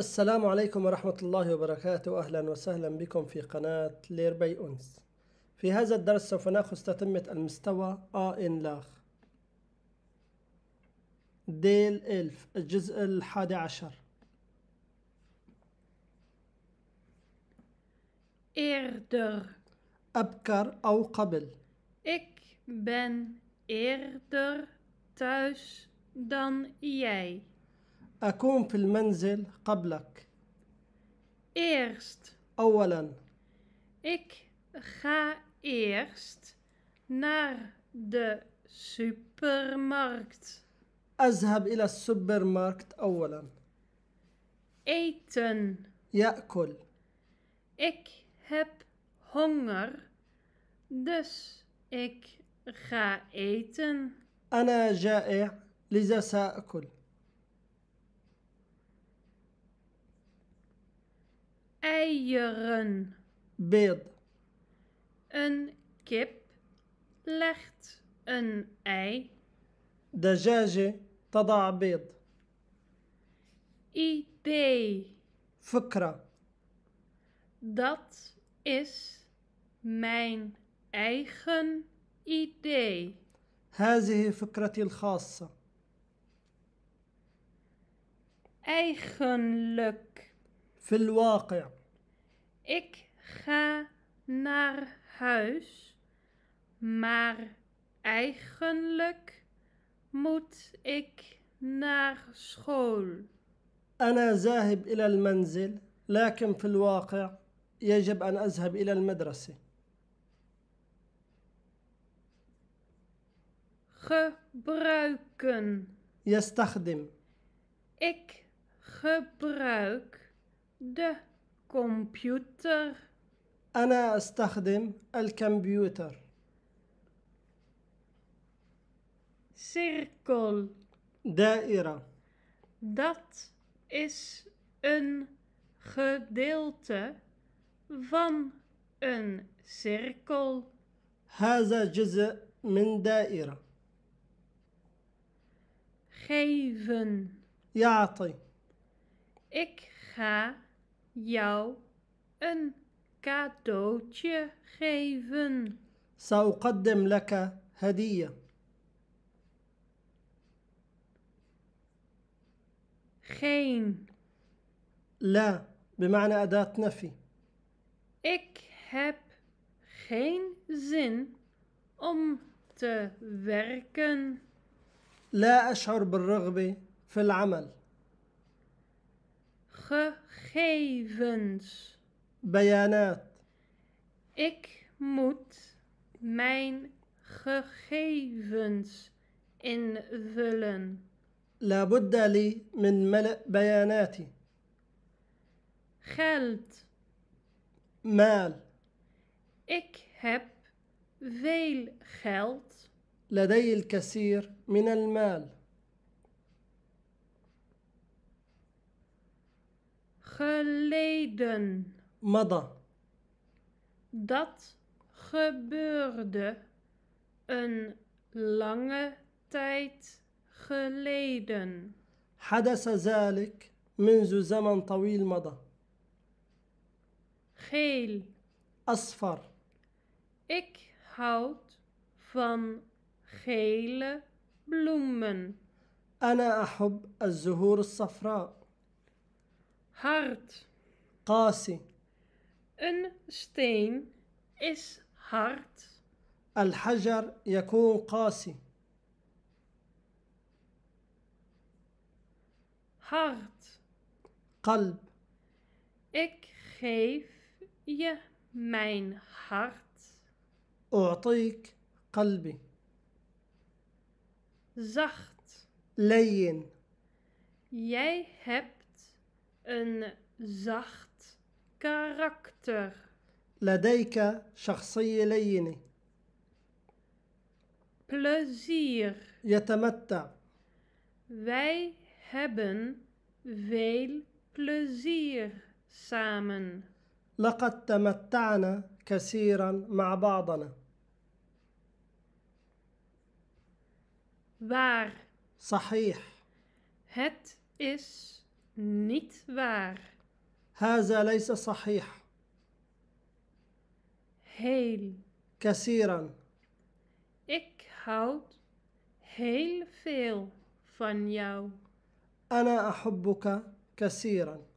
السلام عليكم ورحمة الله وبركاته أهلا وسهلا بكم في قناة ليربي أنس في هذا الدرس سوف نأخذ تتمة المستوى آ إن لاخ ديل إلف الجزء الحادي عشر إردر أبكر أو قبل إك بن إردر thuis دان ياي أكون في المنزل قبلك. إيرست أولا. Ik غا eerst نار de supermarkt. أذهب إلى السوبرماركت أولا. إيتن يأكل. إك هب هونجر دس إك غا إيتن. أنا جائع لذا سأكل. eieren. Beeld. Een kip legt een ei. دجاجة تضع بيض. Idee. فكرة. Dat is mijn eigen idee. هذه فكرتي الخاصة. Eigenlijk. في الواقع Ik ga naar huis, maar eigenlijk moet ik naar school. أنا ذاهب إلى المنزل لكن في الواقع يجب أن أذهب إلى المدرسة. gebruiken يستخدم. Ik gebruik De computer. أنا أستخدم الكمبيوتر. سيركل. cirkel. Dat is een gedeelte van een cirkel. هذا جزء من دائرة. geven. يعطي. Ik ga jou een cadeautje geven. سأقدم لك هدية. geen لا بمعنى أداة نفي. ik heb geen zin om te werken. لا أشعر بالرغبة في العمل gegevens. Bayanat. Ik moet mijn gegevens invullen. لابد لي من ملء بياناتي. geld. مال. Ik heb veel geld. لدي الكثير من المال. Geleden. Mada. Dat gebeurde een lange tijd geleden. حدث ذلك منذ زمن طويل مضى. Geel. أصفر. Ik houd van gele bloemen. أنا أحب الزهور الصفراء. hard. قاسي Een steen is hard. الحجر يكون قاسي Hard. قلب Ik geef je mijn hart. أعطيك قلبي Zacht. Leien. Jij hebt een zacht karakter. لديك شخصية لينة. Plezier. يتمتع. Wij hebben veel plezier samen. لقد تمتعنا كثيرا مع بعضنا. Waar. صحيح. Het is Niet waar. Haza laysa sahih. Heel kessiran. Ik houd heel veel van jou. Ana uhibbuk kessiran.